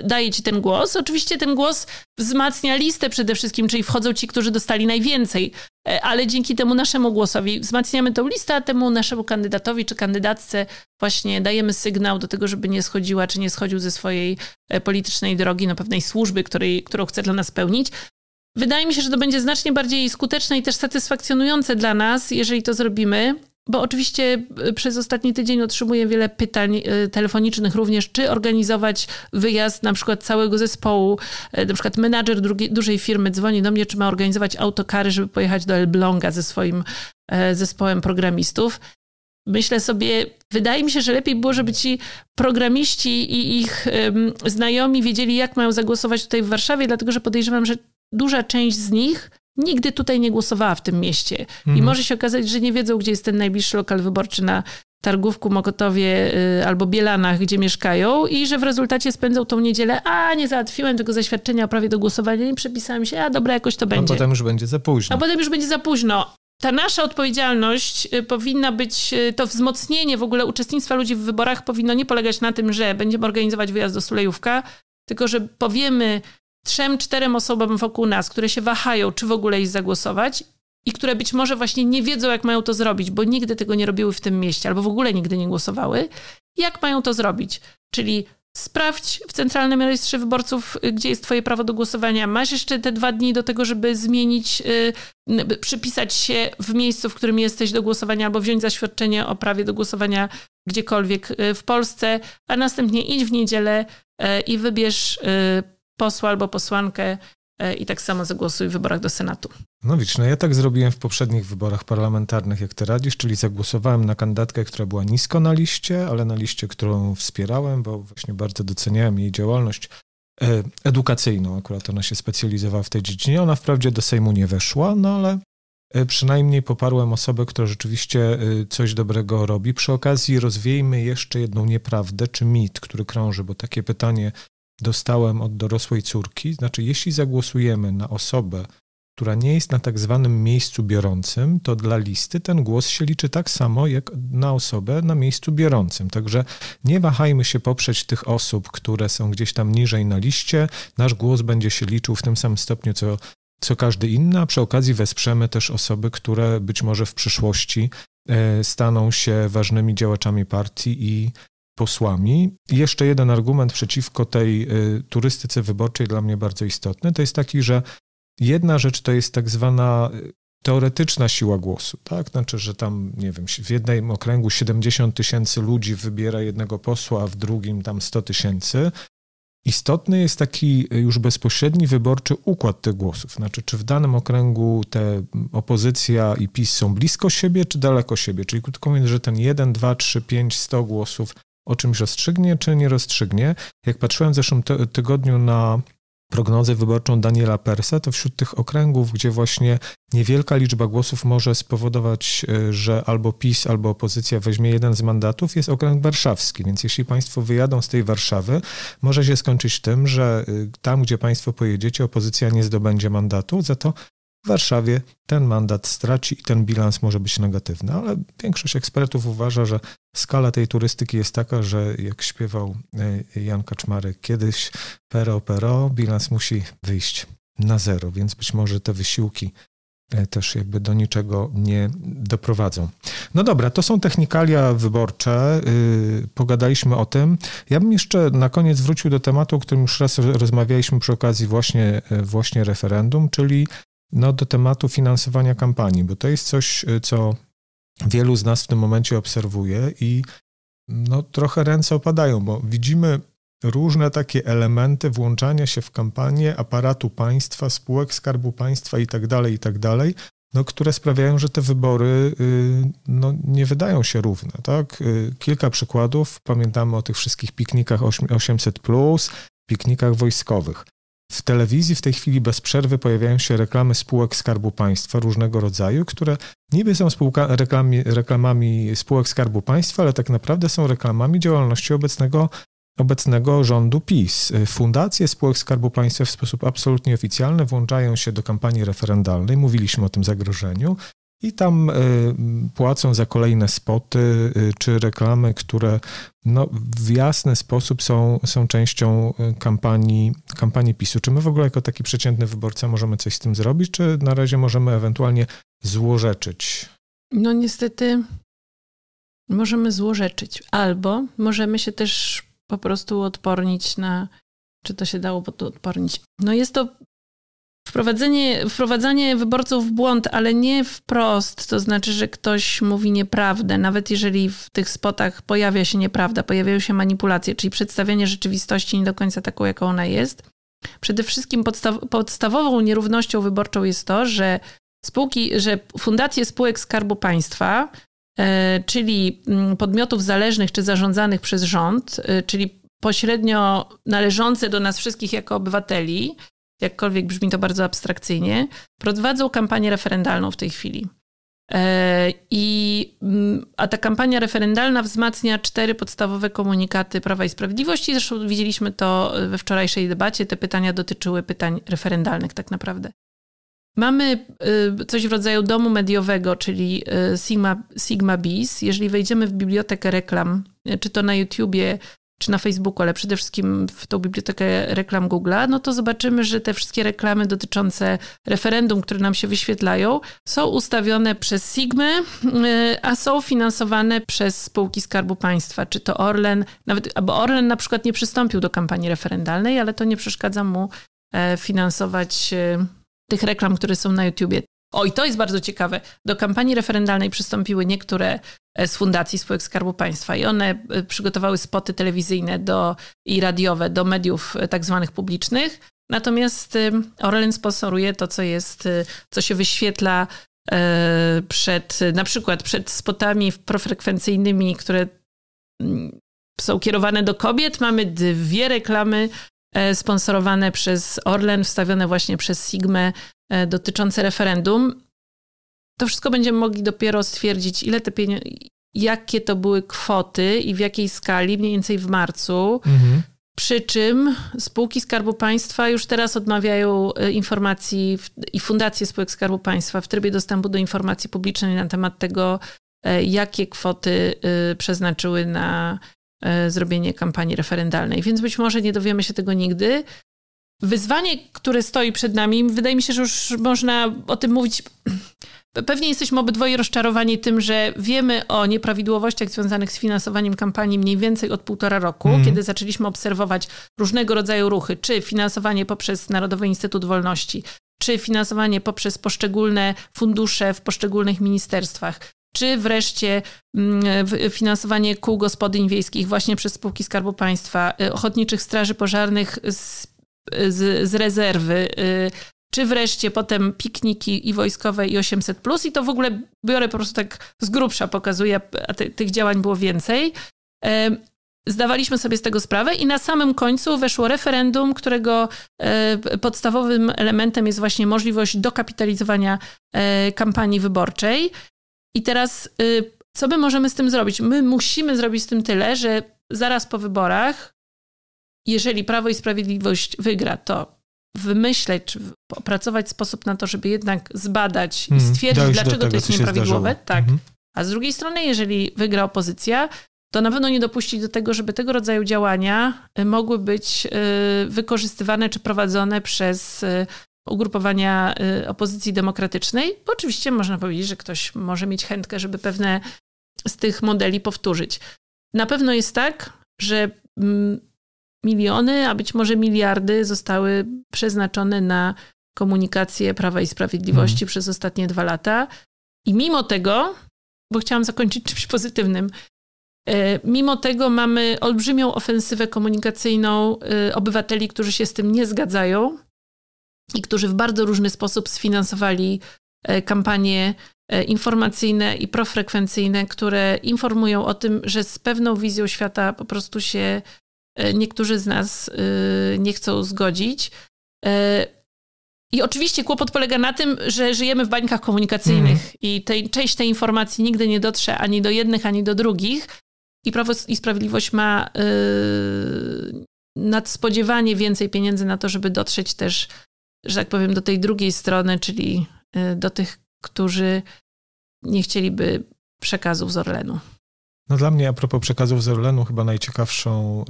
daję ci ten głos. Oczywiście ten głos wzmacnia listę przede wszystkim, czyli wchodzą ci, którzy dostali najwięcej, E, ale dzięki temu naszemu głosowi wzmacniamy tą listę, a temu naszemu kandydatowi czy kandydatce właśnie dajemy sygnał do tego, żeby nie schodziła czy nie schodził ze swojej e, politycznej drogi, no pewnej służby, której, którą chce dla nas pełnić. Wydaje mi się, że to będzie znacznie bardziej skuteczne i też satysfakcjonujące dla nas, jeżeli to zrobimy, bo oczywiście e, przez ostatni tydzień otrzymuję wiele pytań e, telefonicznych również, czy organizować wyjazd na przykład całego zespołu. E, na przykład menadżer dużej firmy dzwoni do mnie, czy ma organizować autokary, żeby pojechać do Elbląga ze swoim zespołem programistów. Myślę sobie, wydaje mi się, że lepiej było, żeby ci programiści i ich znajomi wiedzieli, jak mają zagłosować tutaj w Warszawie, dlatego że podejrzewam, że duża część z nich nigdy tutaj nie głosowała w tym mieście. Mhm. I może się okazać, że nie wiedzą, gdzie jest ten najbliższy lokal wyborczy na Targówku, Mokotowie y, albo Bielanach, gdzie mieszkają i że w rezultacie spędzą tą niedzielę, a nie załatwiłem tego zaświadczenia o prawie do głosowania, nie przepisałem się, a dobra, jakoś to będzie. A potem już będzie za późno. A potem już będzie za późno. Ta nasza odpowiedzialność y, powinna być, y, to wzmocnienie w ogóle uczestnictwa ludzi w wyborach powinno nie polegać na tym, że będziemy organizować wyjazd do Sulejówka, tylko że powiemy trzem, czterem osobom wokół nas, które się wahają, czy w ogóle iść zagłosować i które być może właśnie nie wiedzą, jak mają to zrobić, bo nigdy tego nie robiły w tym mieście albo w ogóle nigdy nie głosowały, jak mają to zrobić. Czyli sprawdź w Centralnym Rejestrze Wyborców, y, gdzie jest Twoje prawo do głosowania. Masz jeszcze te dwa dni do tego, żeby zmienić, yy, przypisać się w miejscu, w którym jesteś do głosowania, albo wziąć zaświadczenie o prawie do głosowania gdziekolwiek y, w Polsce, a następnie idź w niedzielę y, i wybierz posła albo posłankę e, i tak samo zagłosuj w wyborach do Senatu. No widzisz, no ja tak zrobiłem w poprzednich wyborach parlamentarnych, jak ty radzisz, czyli zagłosowałem na kandydatkę, która była nisko na liście, ale na liście, którą wspierałem, bo właśnie bardzo doceniałem jej działalność e, edukacyjną. Akurat ona się specjalizowała w tej dziedzinie. Ona wprawdzie do Sejmu nie weszła, no ale e, przynajmniej poparłem osobę, która rzeczywiście coś dobrego robi. Przy okazji rozwiejmy jeszcze jedną nieprawdę czy mit, który krąży, bo takie pytanie dostałem od dorosłej córki, znaczy jeśli zagłosujemy na osobę, która nie jest na tak zwanym miejscu biorącym, to dla listy ten głos się liczy tak samo jak na osobę na miejscu biorącym. Także nie wahajmy się poprzeć tych osób, które są gdzieś tam niżej na liście. Nasz głos będzie się liczył w tym samym stopniu, co, co każdy inny, a przy okazji wesprzemy też osoby, które być może w przyszłości e, staną się ważnymi działaczami partii i posłami. I jeszcze jeden argument przeciwko tej y, turystyce wyborczej dla mnie bardzo istotny, to jest taki, że jedna rzecz to jest tak zwana y, teoretyczna siła głosu, tak? Znaczy, że tam, nie wiem, w jednym okręgu 70 tysięcy ludzi wybiera jednego posła, a w drugim tam 100 tysięcy. Istotny jest taki y, już bezpośredni wyborczy układ tych głosów. Znaczy, czy w danym okręgu te mm, opozycja i PiS są blisko siebie, czy daleko siebie. Czyli krótko mówiąc, że ten 1, 2, 3, 5, 100 głosów o czymś rozstrzygnie, czy nie rozstrzygnie. Jak patrzyłem w zeszłym tygodniu na prognozę wyborczą Daniela Persa, to wśród tych okręgów, gdzie właśnie niewielka liczba głosów może spowodować, y, że albo PiS, albo opozycja weźmie jeden z mandatów, jest okręg warszawski. Więc jeśli państwo wyjadą z tej Warszawy, może się skończyć tym, że y, tam, gdzie państwo pojedziecie, opozycja nie zdobędzie mandatu, za to w Warszawie ten mandat straci i ten bilans może być negatywny, ale większość ekspertów uważa, że skala tej turystyki jest taka, że jak śpiewał e, Jan Kaczmarek kiedyś, pero, pero, bilans musi wyjść na zero, więc być może te wysiłki e, też jakby do niczego nie doprowadzą. No dobra, to są technikalia wyborcze. Y, pogadaliśmy o tym. Ja bym jeszcze na koniec wrócił do tematu, o którym już raz rozmawialiśmy przy okazji właśnie, e, właśnie referendum, czyli no, do tematu finansowania kampanii, bo to jest coś, y, co wielu z nas w tym momencie obserwuje i no, trochę ręce opadają, bo widzimy różne takie elementy włączania się w kampanię aparatu państwa, spółek Skarbu Państwa tak, tak dalej, no, które sprawiają, że te wybory y, no, nie wydają się równe. Tak? Y, kilka przykładów, pamiętamy o tych wszystkich piknikach 800+, piknikach wojskowych. W telewizji w tej chwili bez przerwy pojawiają się reklamy spółek Skarbu Państwa różnego rodzaju, które niby są spółka, reklami, reklamami spółek Skarbu Państwa, ale tak naprawdę są reklamami działalności obecnego, obecnego rządu PiS. Fundacje spółek Skarbu Państwa w sposób absolutnie oficjalny włączają się do kampanii referendalnej. Mówiliśmy o tym zagrożeniu i tam y, płacą za kolejne spoty y, czy reklamy, które no, w jasny sposób są, są częścią y, kampanii, kampanii PiSu. Czy my w ogóle jako taki przeciętny wyborca możemy coś z tym zrobić, czy na razie możemy ewentualnie złorzeczyć? No niestety możemy złorzeczyć, albo możemy się też po prostu odpornić na, czy to się dało odpornić. No jest to Wprowadzenie, wprowadzanie wyborców w błąd, ale nie wprost, to znaczy, że ktoś mówi nieprawdę, nawet jeżeli w tych spotach pojawia się nieprawda, pojawiają się manipulacje, czyli przedstawianie rzeczywistości nie do końca taką, jaką ona jest. Przede wszystkim podstaw podstawową nierównością wyborczą jest to, że spółki, że fundacje spółek Skarbu Państwa, e, czyli mm, podmiotów zależnych czy zarządzanych przez rząd, e, czyli pośrednio należące do nas wszystkich jako obywateli, jakkolwiek brzmi to bardzo abstrakcyjnie, prowadzą kampanię referendalną w tej chwili. E, I, mm, a ta kampania referendalna wzmacnia cztery podstawowe komunikaty Prawa i Sprawiedliwości. Zresztą widzieliśmy to we wczorajszej debacie. Te pytania dotyczyły pytań referendalnych, tak naprawdę. Mamy y, coś w rodzaju domu mediowego, czyli y, Sigma, Sigma Bis. Jeżeli wejdziemy w bibliotekę reklam, y, czy to na YouTubie, czy na Facebooku, ale przede wszystkim w tą bibliotekę reklam Google'a, no to zobaczymy, że te wszystkie reklamy dotyczące referendum, które nam się wyświetlają, są ustawione przez Sigmy, y, a są finansowane przez spółki Skarbu Państwa, czy to Orlen, nawet, bo Orlen na przykład nie przystąpił do kampanii referendalnej, ale to nie przeszkadza mu e, finansować y, tych reklam, które są na YouTubie. Oj, to jest bardzo ciekawe. Do kampanii referendalnej przystąpiły niektóre E, z Fundacji Spółek Skarbu Państwa i one e, przygotowały spoty telewizyjne do, i radiowe do mediów e, tak zwanych publicznych. Natomiast Orlen sponsoruje to, co jest, co się wyświetla przed, na przykład przed spotami profrekwencyjnymi, które mm, są kierowane do kobiet. Mamy dwie reklamy sponsorowane przez Orlen, wstawione właśnie przez Sigmę dotyczące referendum. To wszystko będziemy mogli dopiero stwierdzić, ile te pieniądze, jakie to były kwoty i w jakiej skali, mniej więcej w marcu. Mhm. Przy czym spółki Skarbu Państwa już teraz odmawiają e, informacji w, i fundacje spółek Skarbu Państwa w trybie dostępu do informacji publicznej na temat tego, e, jakie kwoty e, przeznaczyły na zrobienie kampanii referendalnej. Więc być może nie dowiemy się tego nigdy. Wyzwanie, które stoi przed nami, wydaje mi się, że już można o tym mówić Pewnie jesteśmy obydwoje rozczarowani tym, że wiemy o nieprawidłowościach związanych z finansowaniem kampanii mniej więcej od półtora roku, mm. kiedy zaczęliśmy obserwować różnego rodzaju ruchy, czy finansowanie poprzez Narodowy Instytut Wolności, czy finansowanie poprzez poszczególne fundusze w poszczególnych ministerstwach, czy wreszcie mm, finansowanie kół gospodyń wiejskich właśnie przez spółki Skarbu Państwa, y, ochotniczych straży pożarnych z z, z, rezerwy, y, czy wreszcie potem pikniki i wojskowe i 800. Plus. I to w ogóle biorę po prostu tak z grubsza, pokazuję, a ty, tych działań było więcej. Zdawaliśmy sobie z tego sprawę i na samym końcu weszło referendum, którego e, podstawowym elementem jest właśnie możliwość dokapitalizowania e, kampanii wyborczej. I teraz, y, co my możemy z tym zrobić? My musimy zrobić z tym tyle, że zaraz po wyborach, jeżeli Prawo i Sprawiedliwość wygra, to wymyśleć, czy opracować sposób na to, żeby jednak zbadać i mhm. stwierdzić, dlaczego tego, to jest nieprawidłowe. Tak. Mm -hmm. A z drugiej strony, jeżeli wygra opozycja, to na pewno nie dopuścić do tego, żeby tego rodzaju działania y, mogły być y, wykorzystywane czy prowadzone przez y, ugrupowania opozycji demokratycznej. Bo oczywiście można powiedzieć, że ktoś może mieć chętkę, żeby pewne z tych modeli powtórzyć. Na pewno jest tak, że mm, miliony, a być może miliardy zostały przeznaczone na komunikację Prawa i Sprawiedliwości mhm. przez ostatnie dwa lata. I mimo tego, bo chciałam zakończyć czymś pozytywnym, e, Mimo tego mamy olbrzymią ofensywę komunikacyjną e, obywateli, którzy się z tym nie zgadzają i którzy w bardzo różny sposób sfinansowali e, kampanie informacyjne i profrekwencyjne, które informują o tym, że z pewną wizją świata po prostu się E, niektórzy z nas e, nie chcą zgodzić. E, I oczywiście kłopot polega na tym, że żyjemy w bańkach komunikacyjnych mm. i tej, część tej informacji nigdy nie dotrze ani do jednych, ani do drugich. I Prawo i Sprawiedliwość ma yy, nadspodziewanie więcej pieniędzy na to, żeby dotrzeć też, że tak powiem, do tej drugiej strony, czyli do tych, którzy nie chcieliby przekazów z Orlenu. No dla mnie a propos przekazów z Orlenu chyba najciekawszą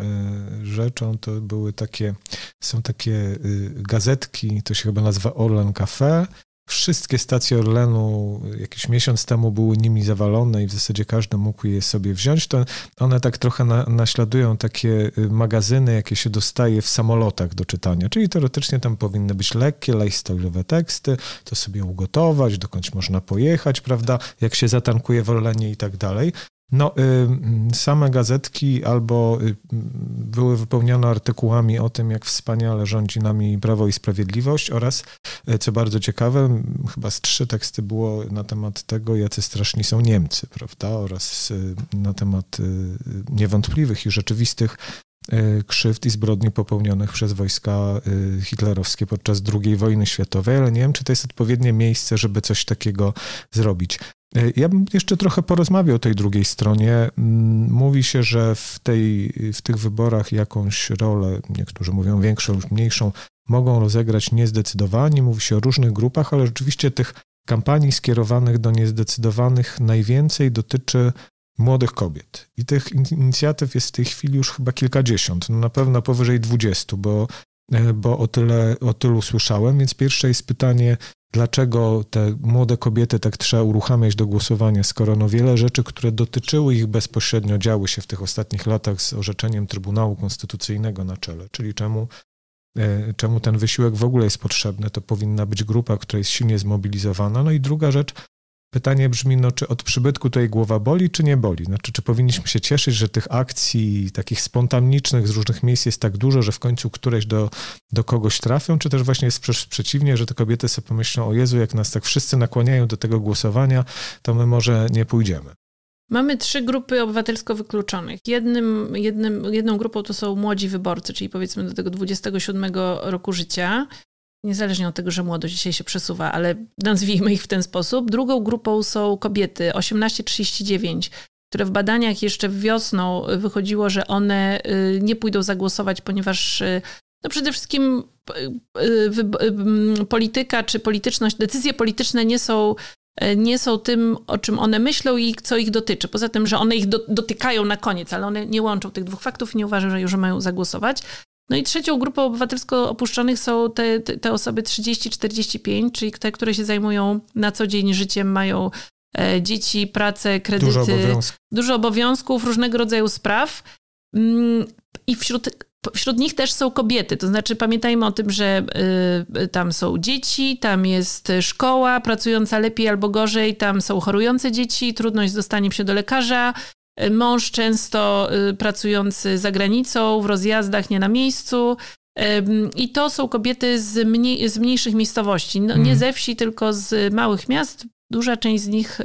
y, rzeczą to były takie, są takie y, gazetki, to się chyba nazywa Orlen Cafe. Wszystkie stacje Orlenu y, jakiś miesiąc temu były nimi zawalone i w zasadzie każdy mógł je sobie wziąć. To one tak trochę na, naśladują takie y, magazyny, jakie się dostaje w samolotach do czytania. Czyli teoretycznie tam powinny być lekkie, lifestyle'owe teksty, to sobie ugotować, dokąd można pojechać, prawda, jak się zatankuje w Orlenie i tak dalej. No, y, mm, same gazetki albo y, mm, były wypełnione artykułami o tym, jak wspaniale rządzi nami Prawo i Sprawiedliwość oraz, y, co bardzo ciekawe, chyba z trzy teksty było na temat tego, jacy straszni są Niemcy, prawda, oraz y, na temat y, y, niewątpliwych i rzeczywistych Y, krzywd i zbrodni popełnionych przez wojska y, hitlerowskie podczas II wojny światowej, ale nie wiem, czy to jest odpowiednie miejsce, żeby coś takiego zrobić. Y, ja bym jeszcze trochę porozmawiał o tej drugiej stronie. Mm, mówi się, że w, tej, w tych wyborach jakąś rolę, niektórzy mówią większą lub mniejszą, mogą rozegrać niezdecydowani. Mówi się o różnych grupach, ale rzeczywiście tych kampanii skierowanych do niezdecydowanych najwięcej dotyczy młodych kobiet. I tych inicjatyw jest w tej chwili już chyba kilkadziesiąt, no na pewno powyżej dwudziestu, bo, e, bo o, tyle, o tylu słyszałem. Więc pierwsze jest pytanie, dlaczego te młode kobiety tak trzeba uruchamiać do głosowania, skoro no wiele rzeczy, które dotyczyły ich bezpośrednio, działy się w tych ostatnich latach z orzeczeniem Trybunału Konstytucyjnego na czele, czyli czemu e, czemu ten wysiłek w ogóle jest potrzebny, to powinna być grupa, która jest silnie zmobilizowana. No i druga rzecz, Pytanie brzmi, no, czy od przybytku tej głowa boli, czy nie boli? Znaczy, czy powinniśmy się cieszyć, że tych akcji takich spontanicznych z różnych miejsc jest tak dużo, że w końcu któreś do, do kogoś trafią, czy też właśnie jest przeciwnie, że te kobiety sobie pomyślą, o Jezu, jak nas tak wszyscy nakłaniają do tego głosowania, to my może nie pójdziemy. Mamy trzy grupy obywatelsko wykluczonych. Jednym, jednym, jedną grupą to są młodzi wyborcy, czyli powiedzmy do tego 27 roku życia niezależnie od tego, że młodość dzisiaj się przesuwa, ale nazwijmy ich w ten sposób. Drugą grupą są kobiety 18-39, które w badaniach jeszcze wiosną wychodziło, że one y, nie pójdą zagłosować, ponieważ y, no przede wszystkim y, polityka czy polityczność, decyzje polityczne nie są nie są tym, o czym one myślą i co ich dotyczy. Poza tym, że one ich do, dotykają na koniec, ale one nie łączą tych dwóch faktów i nie uważają, że już mają zagłosować. No i trzecią grupą obywatelsko opuszczonych są te, te osoby 30-45, czyli te, które się zajmują na co dzień życiem, mają e, dzieci, pracę, kredyty, dużo obowiązków, dużo obowiązków różnego rodzaju spraw. Mm, I wśród Wśród nich też są kobiety, to znaczy pamiętajmy o tym, że e, e, tam są dzieci, tam jest szkoła pracująca lepiej albo gorzej, tam są chorujące dzieci, trudność z dostaniem się do lekarza, E, mąż często y, pracujący za granicą, w rozjazdach, nie na miejscu. E, I to są kobiety z, mniej, z mniejszych miejscowości. No, nie mhm. ze wsi, tylko z małych miast, Duża część z nich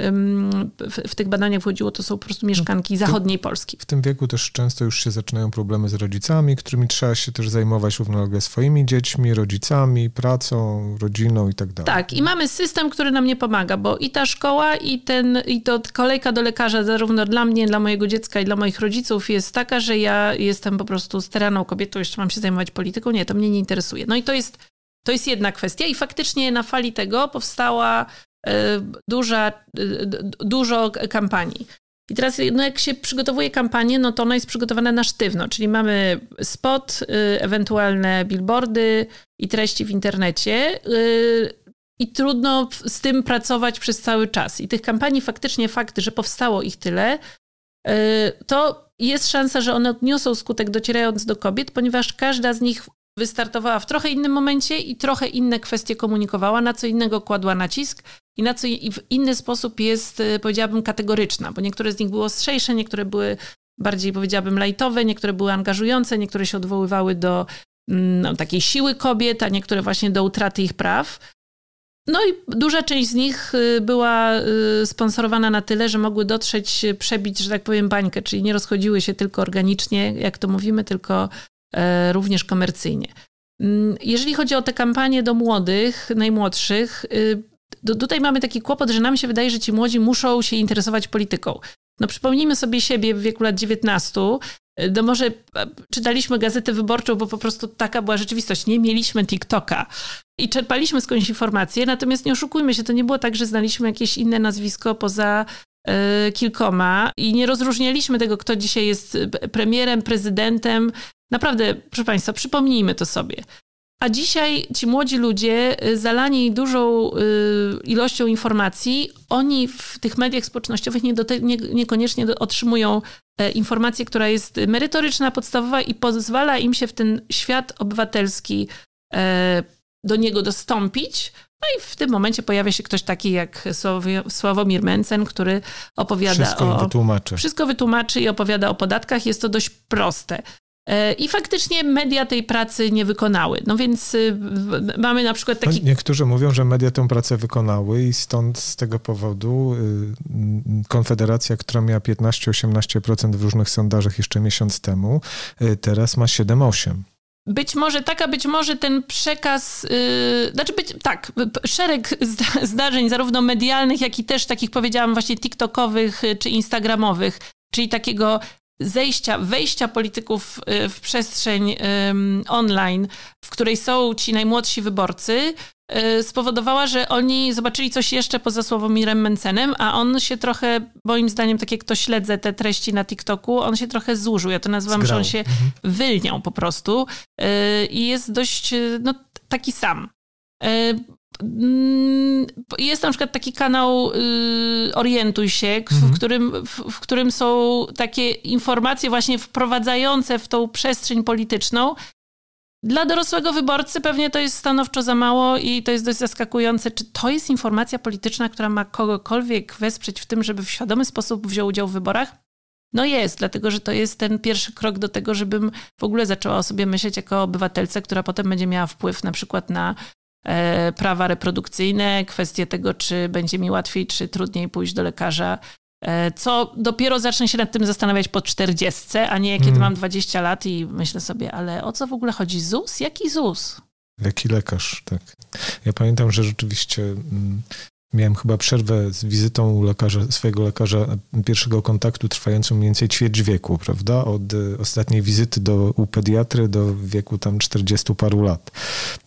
w, w tych badaniach wchodziło, to są po prostu mieszkanki no, zachodniej to, Polski. W tym wieku też często już się zaczynają problemy z rodzicami, którymi trzeba się też zajmować równolegle swoimi dziećmi, rodzicami, pracą, rodziną i tak dalej. Tak, i mamy system, który nam nie pomaga, bo i ta szkoła, i, ten, i to kolejka do lekarza, zarówno dla mnie, dla mojego dziecka i dla moich rodziców jest taka, że ja jestem po prostu steraną kobietą, jeszcze mam się zajmować polityką. Nie, to mnie nie interesuje. No i to jest to jest jedna kwestia i faktycznie na fali tego powstała E, duża, e, dużo kampanii. I teraz, no jak się przygotowuje kampanię, no to ona jest przygotowana na sztywno, czyli mamy spot, e, ewentualne billboardy i treści w internecie. I trudno z tym pracować przez cały czas. I tych kampanii faktycznie fakt, że powstało ich tyle, to jest szansa, że one odniosą skutek docierając do kobiet, ponieważ każda z nich wystartowała w trochę innym momencie i trochę inne kwestie komunikowała, na co innego kładła nacisk, inaczej, w inny sposób jest, y, powiedziałabym, kategoryczna, bo niektóre z nich były ostrzejsze, niektóre były bardziej, powiedziałabym, lajtowe, niektóre były angażujące, niektóre się odwoływały do mm, no, takiej siły kobiet, a niektóre właśnie do utraty ich praw. No i duża część z nich y, była y, sponsorowana na tyle, że mogły dotrzeć, przebić, że tak powiem, bańkę, czyli nie rozchodziły się tylko organicznie, jak to mówimy, tylko e, również komercyjnie. Mm, jeżeli chodzi o te kampanie do młodych, najmłodszych, do, tutaj mamy taki kłopot, że nam się wydaje, że ci młodzi muszą się interesować polityką. No przypomnijmy sobie siebie w wieku lat 19, no może e, czytaliśmy gazetę wyborczą, bo po prostu taka była rzeczywistość. Nie mieliśmy TikToka i czerpaliśmy skądś informacje, natomiast nie oszukujmy się, to nie było tak, że znaliśmy jakieś inne nazwisko poza e, kilkoma i nie rozróżnialiśmy tego, kto dzisiaj jest e, premierem, prezydentem. Naprawdę, proszę Państwa, przypomnijmy to sobie. A dzisiaj ci młodzi ludzie, y, zalani dużą y, ilością informacji, oni w tych mediach społecznościowych nie doty- nie, niekoniecznie otrzymują e, informację, która jest merytoryczna, podstawowa i pozwala im się w ten świat obywatelski e, do niego dostąpić. No i w tym momencie pojawia się ktoś taki jak Sławomir Mencen, który opowiada wszystko o... Wytłumaczy. Wszystko wytłumaczy i opowiada o podatkach. Jest to dość proste. E, I faktycznie media tej pracy nie wykonały. No więc y, mamy na przykład taki. No, niektórzy mówią, że media tę pracę wykonały, i stąd z tego powodu y, Konfederacja, która miała 15-18% w różnych sondażach jeszcze miesiąc temu, y, teraz ma 7-8%. Być może taka, być może ten przekaz, yy, znaczy być, tak, szereg zdarzeń, zarówno medialnych, jak i też takich, powiedziałam, właśnie TikTokowych czy Instagramowych, czyli takiego zejścia, wejścia polityków y, w przestrzeń online, w której są ci najmłodsi wyborcy, y, spowodowała, że oni zobaczyli coś jeszcze poza Sławomirem Mencenem, a on się trochę, moim zdaniem, tak jak to śledzę te treści na TikToku, on się trochę zużył. Ja to nazywam, Zgrał. że on się mhm. wylniał po prostu y, i jest dość no, taki sam. Mm, jest na przykład taki kanał y, Orientuj się, w, mhm. którym, w, w, którym są takie informacje właśnie wprowadzające w tą przestrzeń polityczną. Dla dorosłego wyborcy pewnie to jest stanowczo za mało i to jest dość zaskakujące. Czy to jest informacja polityczna, która ma kogokolwiek wesprzeć w tym, żeby w świadomy sposób wziął udział w wyborach? No jest, dlatego że to jest ten pierwszy krok do tego, żebym w ogóle zaczęła o sobie myśleć jako obywatelce, która potem będzie miała wpływ na przykład na E, prawa reprodukcyjne, kwestie tego, czy będzie mi łatwiej, czy trudniej pójść do lekarza. E, co dopiero zacznę się nad tym zastanawiać po 40, a nie kiedy hmm. mam 20 lat i myślę sobie, ale o co w ogóle chodzi? ZUS? Jaki ZUS? Jaki lekarz, tak. Ja pamiętam, że rzeczywiście mm, Miałem chyba przerwę z wizytą u lekarza, swojego lekarza pierwszego kontaktu trwającą mniej więcej ćwierć wieku, prawda? Od y, ostatniej wizyty do, u pediatry do wieku tam 40 paru lat.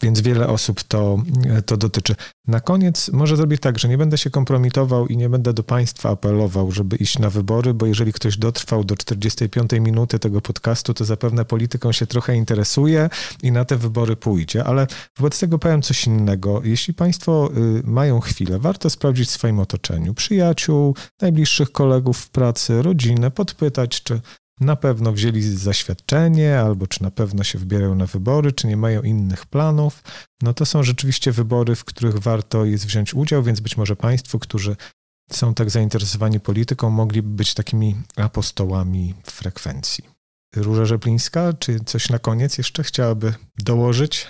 Więc wiele osób to, y, to dotyczy. Na koniec może zrobię tak, że nie będę się kompromitował i nie będę do Państwa apelował, żeby iść na wybory, bo jeżeli ktoś dotrwał do 45 minuty tego podcastu, to zapewne polityką się trochę interesuje i na te wybory pójdzie. Ale wobec tego powiem coś innego. Jeśli Państwo y, mają chwilę, warto sprawdzić w swoim otoczeniu przyjaciół, najbliższych kolegów w pracy, rodzinę, podpytać, czy na pewno wzięli zaświadczenie, albo czy na pewno się wybierają na wybory, czy nie mają innych planów. No to są rzeczywiście wybory, w których warto jest wziąć udział, więc być może Państwo, którzy są tak zainteresowani polityką, mogliby być takimi apostołami frekwencji. Róża Rzeplińska, czy coś na koniec jeszcze chciałaby dołożyć?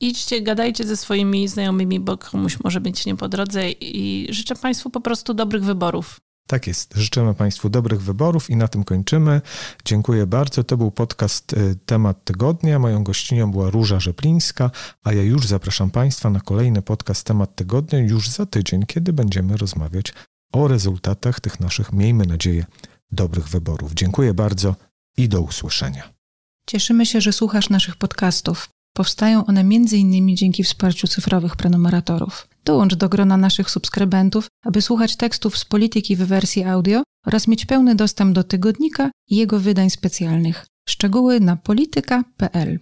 idźcie, gadajcie ze swoimi znajomymi, bo komuś może być nie po drodze i życzę Państwu po prostu dobrych wyborów. Tak jest. Życzymy Państwu dobrych wyborów i na tym kończymy. Dziękuję bardzo. To był podcast y, Temat Tygodnia. Moją gościnią była Róża Rzeplińska, a ja już zapraszam Państwa na kolejny podcast Temat Tygodnia już za tydzień, kiedy będziemy rozmawiać o rezultatach tych naszych, miejmy nadzieję, dobrych wyborów. Dziękuję bardzo i do usłyszenia. Cieszymy się, że słuchasz naszych podcastów. Powstają one m.in. dzięki wsparciu cyfrowych prenumeratorów. Dołącz do grona naszych subskrybentów, aby słuchać tekstów z polityki w wersji audio oraz mieć pełny dostęp do tygodnika i jego wydań specjalnych. Szczegóły na polityka.pl